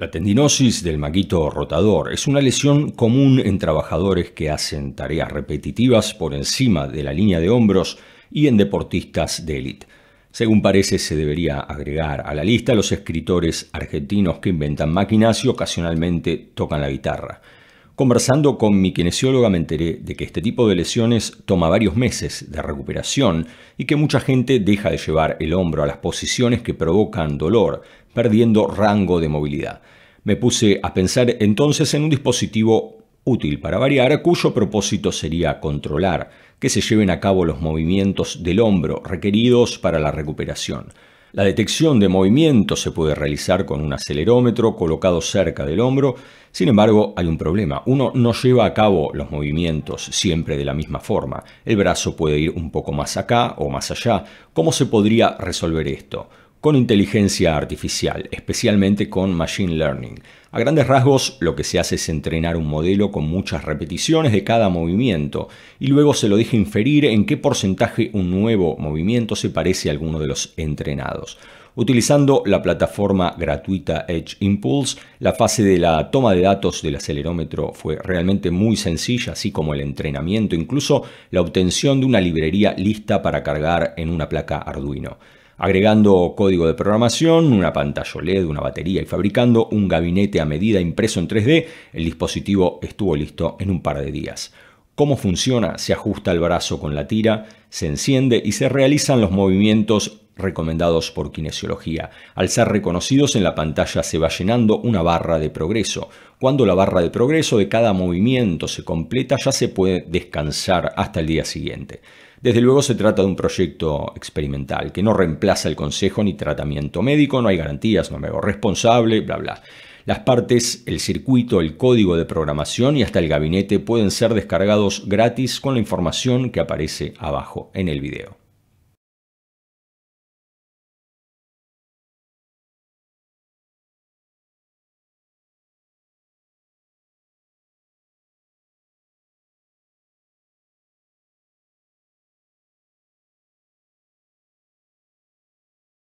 La tendinosis del maquito rotador es una lesión común en trabajadores que hacen tareas repetitivas por encima de la línea de hombros y en deportistas de élite. Según parece, se debería agregar a la lista los escritores argentinos que inventan máquinas y ocasionalmente tocan la guitarra. Conversando con mi kinesióloga me enteré de que este tipo de lesiones toma varios meses de recuperación y que mucha gente deja de llevar el hombro a las posiciones que provocan dolor, perdiendo rango de movilidad. Me puse a pensar entonces en un dispositivo útil para variar, cuyo propósito sería controlar que se lleven a cabo los movimientos del hombro requeridos para la recuperación. La detección de movimiento se puede realizar con un acelerómetro colocado cerca del hombro, sin embargo hay un problema, uno no lleva a cabo los movimientos siempre de la misma forma, el brazo puede ir un poco más acá o más allá. ¿Cómo se podría resolver esto? con inteligencia artificial, especialmente con Machine Learning. A grandes rasgos, lo que se hace es entrenar un modelo con muchas repeticiones de cada movimiento y luego se lo deja inferir en qué porcentaje un nuevo movimiento se parece a alguno de los entrenados. Utilizando la plataforma gratuita Edge Impulse, la fase de la toma de datos del acelerómetro fue realmente muy sencilla, así como el entrenamiento, incluso la obtención de una librería lista para cargar en una placa Arduino agregando código de programación, una pantalla OLED, una batería y fabricando un gabinete a medida impreso en 3D, el dispositivo estuvo listo en un par de días. Cómo funciona, se ajusta el brazo con la tira, se enciende y se realizan los movimientos recomendados por kinesiología. Al ser reconocidos en la pantalla se va llenando una barra de progreso. Cuando la barra de progreso de cada movimiento se completa ya se puede descansar hasta el día siguiente. Desde luego se trata de un proyecto experimental que no reemplaza el consejo ni tratamiento médico, no hay garantías, no me hago responsable, bla bla. Las partes, el circuito, el código de programación y hasta el gabinete pueden ser descargados gratis con la información que aparece abajo en el video.